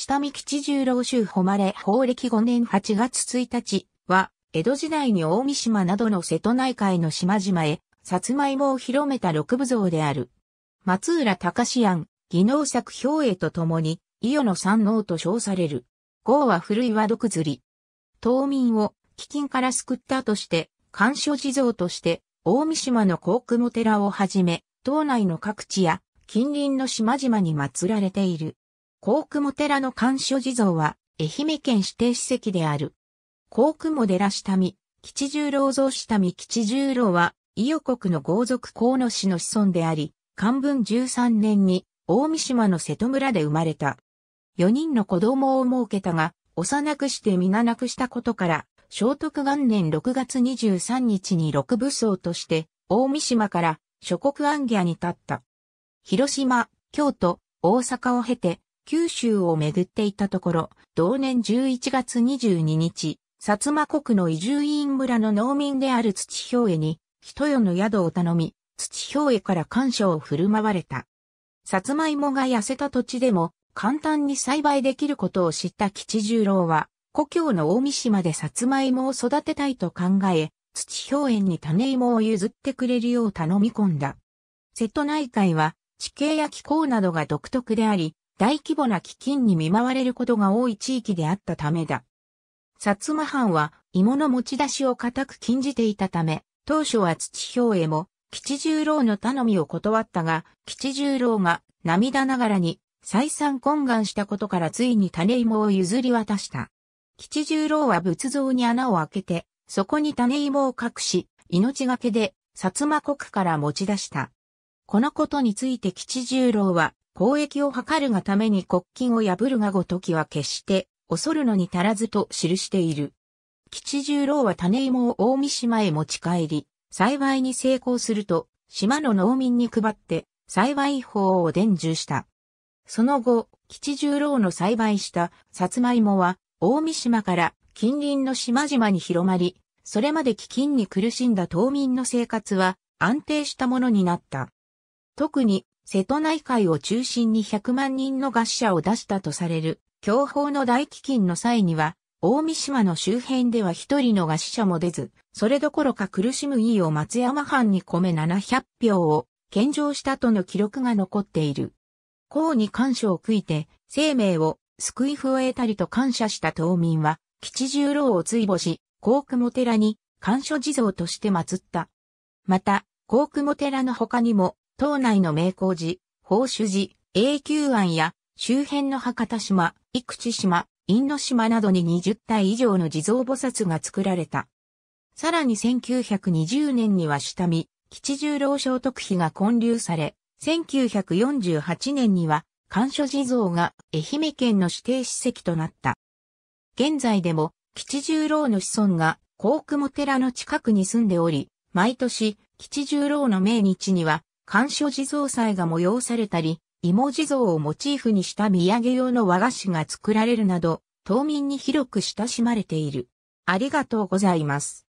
下見吉十郎州誉れ法暦5年8月1日は、江戸時代に大三島などの瀬戸内海の島々へ、さつまいもを広めた六部像である。松浦隆庵、技能作表へとともに、伊予の三能と称される。豪は古い和毒釣り。島民を飢饉から救ったとして、干渉地蔵として、大三島の高雲寺をはじめ、島内の各地や近隣の島々に祀られている。高雲寺の干渉地蔵は、愛媛県指定史跡である。高雲寺下見、吉十郎像下見吉十郎は、伊予国の豪族河野氏の子孫であり、漢文13年に、大三島の瀬戸村で生まれた。4人の子供を設けたが、幼くして皆亡くしたことから、聖徳元年6月23日に六武装として、大三島から諸国安アに立った。広島、京都、大阪を経て、九州を巡っていたところ、同年11月22日、薩摩国の移住院村の農民である土兵衛に、人よの宿を頼み、土兵衛から感謝を振る舞われた。さつまいもが痩せた土地でも、簡単に栽培できることを知った吉十郎は、故郷の大三島でさつまいもを育てたいと考え、土表園に種芋を譲ってくれるよう頼み込んだ。瀬戸内海は地形や気候などが独特であり、大規模な飢饉に見舞われることが多い地域であったためだ。薩摩藩は芋の持ち出しを固く禁じていたため、当初は土兵衛も吉十郎の頼みを断ったが、吉十郎が涙ながらに再三懇願したことからついに種芋を譲り渡した。吉十郎は仏像に穴を開けて、そこに種芋を隠し、命がけで薩摩国から持ち出した。このことについて吉十郎は、交易を図るがために国金を破るがごときは決して、恐るのに足らずと記している。吉十郎は種芋を大三島へ持ち帰り、栽培に成功すると、島の農民に配って、栽培法を伝授した。その後、吉十郎の栽培したさつまいもは、大三島から近隣の島々に広まり、それまで飢饉に苦しんだ島民の生活は安定したものになった。特に瀬戸内海を中心に100万人の餓死者を出したとされる、教法の大飢饉の際には、大三島の周辺では一人の餓死者も出ず、それどころか苦しむ意を松山藩に込め700票を献上したとの記録が残っている。公に感謝を悔いて、生命を救い増えたりと感謝した島民は、吉十郎を追母し、高雲寺に感謝地蔵として祀った。また、高雲寺の他にも、島内の名工寺、宝珠寺、永久庵や周辺の博多島、生口島、因島などに20体以上の地蔵菩薩が作られた。さらに1920年には下見、吉十郎聖徳碑が建立され、1948年には、干所地蔵が愛媛県の指定史跡となった。現在でも、吉十郎の子孫が、高雲寺の近くに住んでおり、毎年、吉十郎の命日には、干渉地蔵祭が催されたり、芋地蔵をモチーフにした土産用の和菓子が作られるなど、島民に広く親しまれている。ありがとうございます。